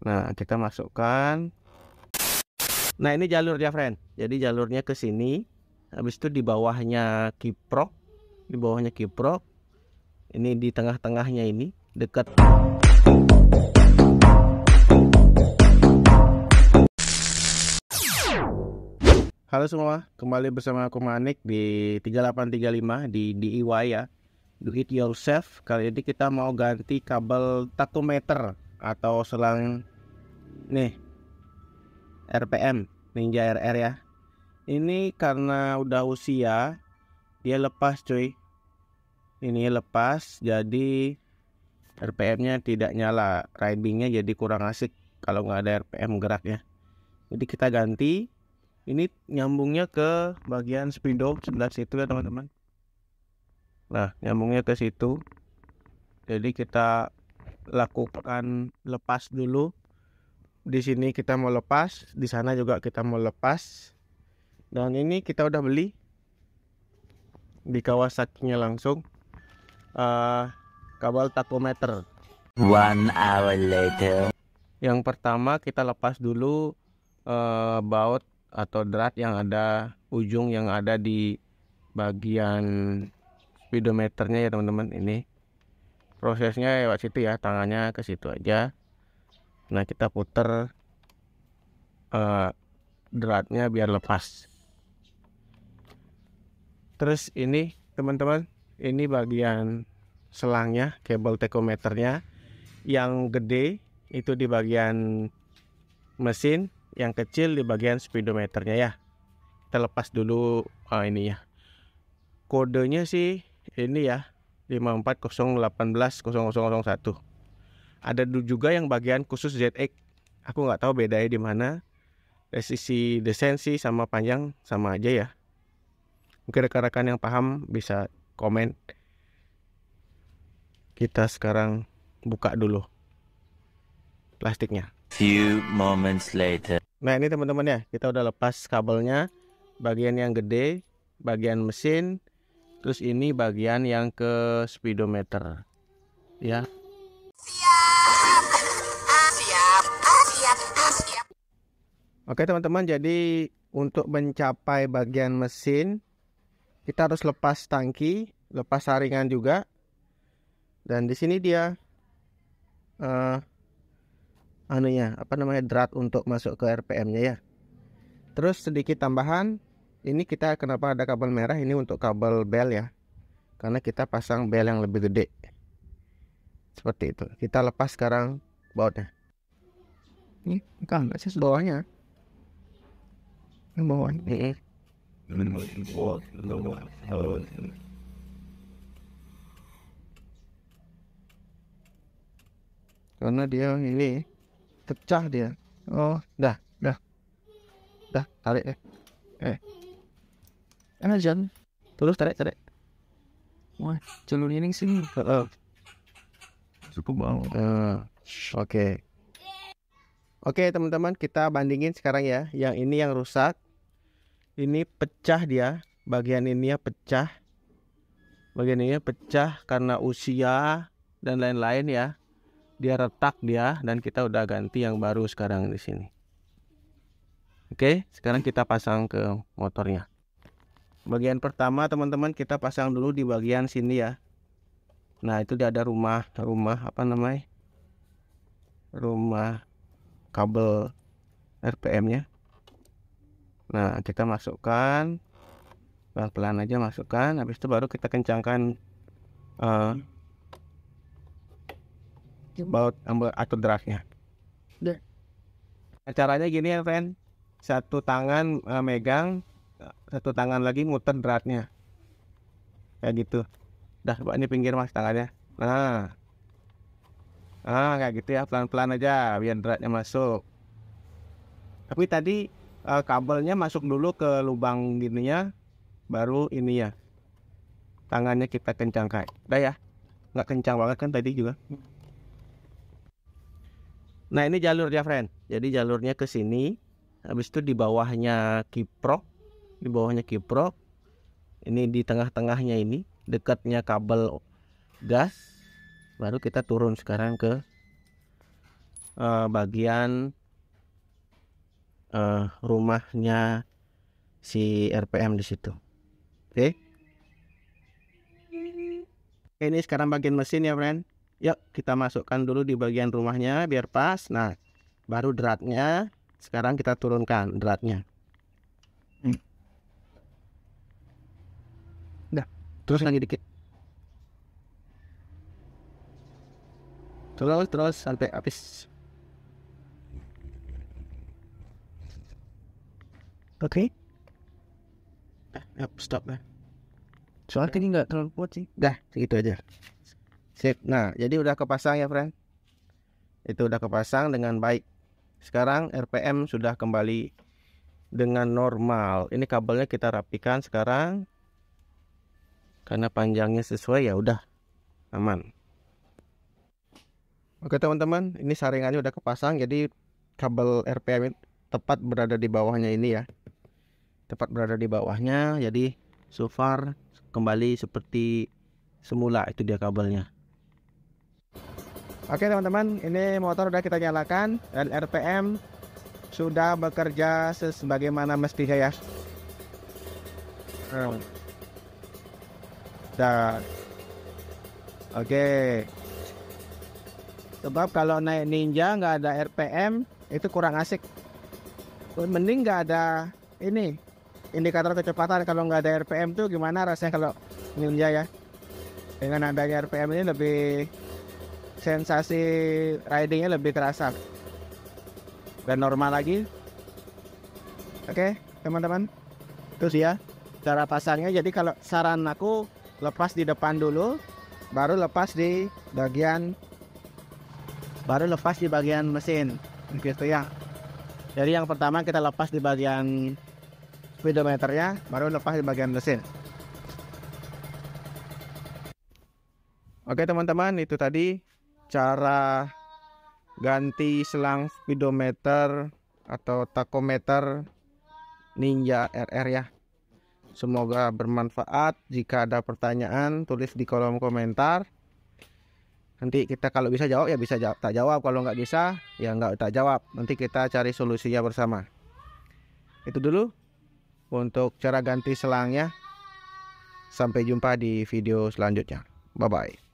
Nah, kita masukkan. Nah, ini jalurnya, friend. Jadi jalurnya ke sini. Habis itu di bawahnya kiprok, di bawahnya kiprok. Ini di tengah-tengahnya ini dekat Halo semua, kembali bersama aku Manik di 3835 di DIY e ya. Do it yourself. Kali ini kita mau ganti kabel tachometer atau selang nih RPM Ninja RR ya ini karena udah usia dia lepas cuy ini lepas jadi RPM nya tidak nyala riding nya jadi kurang asik kalau nggak ada RPM gerak ya jadi kita ganti ini nyambungnya ke bagian speedo sebelah situ ya teman-teman nah nyambungnya ke situ jadi kita lakukan lepas dulu. Di sini kita mau lepas, di sana juga kita mau lepas. Dan ini kita udah beli di Kawasaki-nya langsung. Uh, kabel takometer. One hour later. Yang pertama kita lepas dulu uh, baut atau drat yang ada ujung yang ada di bagian speedometernya ya teman-teman ini prosesnya lewat situ ya tangannya ke situ aja nah kita puter uh, eh, dratnya biar lepas terus ini teman-teman ini bagian selangnya kabel tekometernya yang gede itu di bagian mesin yang kecil di bagian speedometernya ya kita lepas dulu uh, eh, ini ya kodenya sih ini ya 54018001. Ada juga yang bagian khusus ZX. Aku nggak tahu bedanya di mana. Dari sisi desain sama panjang sama aja ya. Mungkin rekan-rekan yang paham bisa komen. Kita sekarang buka dulu plastiknya. Few moments later. Nah ini teman-teman ya, kita udah lepas kabelnya, bagian yang gede, bagian mesin, terus ini bagian yang ke speedometer ya oke teman-teman jadi untuk mencapai bagian mesin kita harus lepas tangki lepas saringan juga dan di sini dia uh, anunya apa namanya drat untuk masuk ke RPM-nya ya terus sedikit tambahan ini kita kenapa ada kabel merah ini untuk kabel bel ya karena kita pasang bel yang lebih gede seperti itu kita lepas sekarang bautnya ini enggak enggak sih bawahnya yang bawahnya ini karena dia ini pecah dia oh dah dah dah tarik eh eh Ana jan. Terus tarik tarik. Wah, jalur ini sini. Heeh. Cukup bang. Oke. Oke teman-teman kita bandingin sekarang ya. Yang ini yang rusak. Ini pecah dia. Bagian ini ya pecah. Bagian ini pecah karena usia dan lain-lain ya. Dia retak dia dan kita udah ganti yang baru sekarang di sini. Oke, sekarang kita pasang ke motornya bagian pertama teman-teman kita pasang dulu di bagian sini ya nah itu dia ada rumah rumah apa namanya rumah kabel RPM nya nah kita masukkan pelan-pelan aja masukkan habis itu baru kita kencangkan uh, baut atau dragnya nah, caranya gini ya friend satu tangan uh, megang satu tangan lagi muter dratnya kayak gitu dah coba ini pinggir mas tangannya nah ah kayak gitu ya pelan-pelan aja biar dratnya masuk tapi tadi uh, kabelnya masuk dulu ke lubang gininya baru ini ya tangannya kita kencangkan udah ya nggak kencang banget kan tadi juga nah ini jalurnya friend jadi jalurnya ke sini habis itu di bawahnya kiprok di bawahnya kiprok ini di tengah-tengahnya ini dekatnya kabel gas baru kita turun sekarang ke uh, bagian uh, rumahnya si RPM di situ oke okay? ini sekarang bagian mesin ya friend yuk kita masukkan dulu di bagian rumahnya biar pas nah baru dratnya sekarang kita turunkan dratnya terus lagi dikit terus terus sampai habis oke okay. Eh, yep, stop lah soalnya ini nggak terlalu kuat sih dah segitu aja sip nah jadi udah kepasang ya friend itu udah kepasang dengan baik sekarang RPM sudah kembali dengan normal ini kabelnya kita rapikan sekarang karena panjangnya sesuai ya udah aman oke teman-teman ini saringannya udah kepasang jadi kabel RPM tepat berada di bawahnya ini ya tepat berada di bawahnya jadi so far kembali seperti semula itu dia kabelnya oke teman-teman ini motor udah kita nyalakan dan RPM sudah bekerja sebagaimana mestinya ya hmm. Oke. Okay. Sebab kalau naik Ninja nggak ada RPM itu kurang asik. Mending nggak ada ini indikator kecepatan kalau nggak ada RPM tuh gimana rasanya kalau Ninja ya? Dengan adanya RPM ini lebih sensasi ridingnya lebih terasa dan normal lagi. Oke, okay, teman-teman. Terus ya, cara pasangnya jadi kalau saran aku lepas di depan dulu baru lepas di bagian baru lepas di bagian mesin gitu ya jadi yang pertama kita lepas di bagian speedometernya baru lepas di bagian mesin Oke teman-teman itu tadi cara ganti selang speedometer atau takometer Ninja RR ya Semoga bermanfaat. Jika ada pertanyaan, tulis di kolom komentar. Nanti kita kalau bisa jawab ya bisa jawab, tak jawab. Kalau nggak bisa ya nggak tak jawab. Nanti kita cari solusinya bersama. Itu dulu untuk cara ganti selangnya. Sampai jumpa di video selanjutnya. Bye bye.